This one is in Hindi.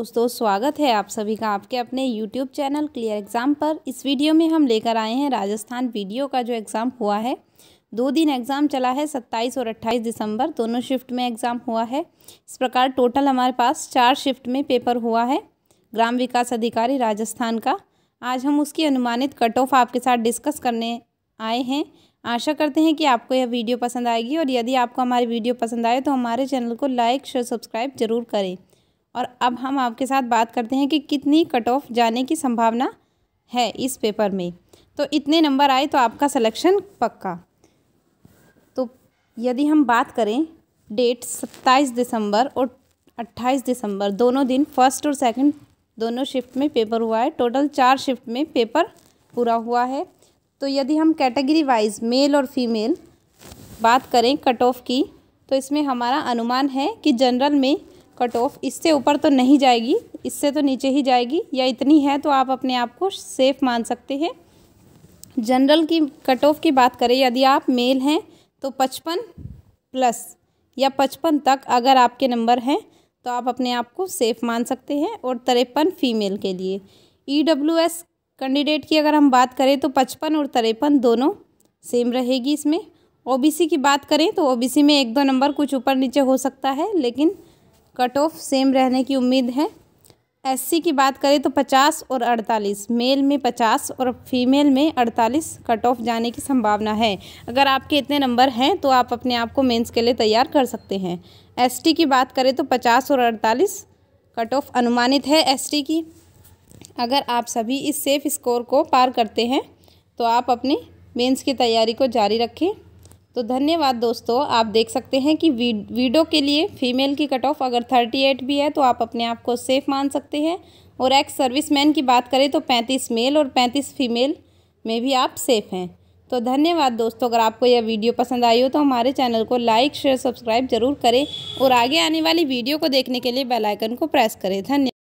दोस्तों स्वागत है आप सभी का आपके अपने YouTube चैनल क्लियर एग्ज़ाम पर इस वीडियो में हम लेकर आए हैं राजस्थान वीडियो का जो एग्ज़ाम हुआ है दो दिन एग्ज़ाम चला है 27 और 28 दिसंबर दोनों शिफ्ट में एग्ज़ाम हुआ है इस प्रकार टोटल हमारे पास चार शिफ्ट में पेपर हुआ है ग्राम विकास अधिकारी राजस्थान का आज हम उसकी अनुमानित कट ऑफ आपके साथ डिस्कस करने आए हैं आशा करते हैं कि आपको यह वीडियो पसंद आएगी और यदि आपको हमारी वीडियो पसंद आए तो हमारे चैनल को लाइक शेयर सब्सक्राइब जरूर करें और अब हम आपके साथ बात करते हैं कि कितनी कट ऑफ जाने की संभावना है इस पेपर में तो इतने नंबर आए तो आपका सिलेक्शन पक्का तो यदि हम बात करें डेट सत्ताईस दिसंबर और अट्ठाईस दिसंबर दोनों दिन फर्स्ट और सेकंड दोनों शिफ्ट में पेपर हुआ है टोटल चार शिफ्ट में पेपर पूरा हुआ है तो यदि हम कैटेगरी वाइज मेल और फीमेल बात करें कट ऑफ की तो इसमें हमारा अनुमान है कि जनरल में कट ऑफ इससे ऊपर तो नहीं जाएगी इससे तो नीचे ही जाएगी या इतनी है तो आप अपने आप को सेफ़ मान सकते हैं जनरल की कट ऑफ की बात करें यदि आप मेल हैं तो पचपन प्लस या पचपन तक अगर आपके नंबर हैं तो आप अपने आप को सेफ़ मान सकते हैं और तिरपन फीमेल के लिए ई डब्ल्यू एस कैंडिडेट की अगर हम बात करें तो पचपन और तिरपन दोनों सेम रहेगी इसमें ओबीसी की बात करें तो ओबीसी में एक दो नंबर कुछ ऊपर नीचे हो सकता है लेकिन कट ऑफ सेम रहने की उम्मीद है एससी की बात करें तो पचास और अड़तालीस मेल में पचास और फीमेल में अड़तालीस कट ऑफ जाने की संभावना है अगर आपके इतने नंबर हैं तो आप अपने आप को मेंस के लिए तैयार कर सकते हैं एसटी की बात करें तो पचास और अड़तालीस कट ऑफ अनुमानित है एसटी की अगर आप सभी इस सेफ स्कोर को पार करते हैं तो आप अपने मेंस की तैयारी को जारी रखें तो धन्यवाद दोस्तों आप देख सकते हैं कि वीडो के लिए फीमेल की कट ऑफ अगर थर्टी एट भी है तो आप अपने आप को सेफ मान सकते हैं और एक्स सर्विसमैन की बात करें तो पैंतीस मेल और पैंतीस फीमेल में भी आप सेफ़ हैं तो धन्यवाद दोस्तों अगर आपको यह वीडियो पसंद आई हो तो हमारे चैनल को लाइक शेयर सब्सक्राइब जरूर करें और आगे आने वाली वीडियो को देखने के लिए बेलाइकन को प्रेस करें धन्यवाद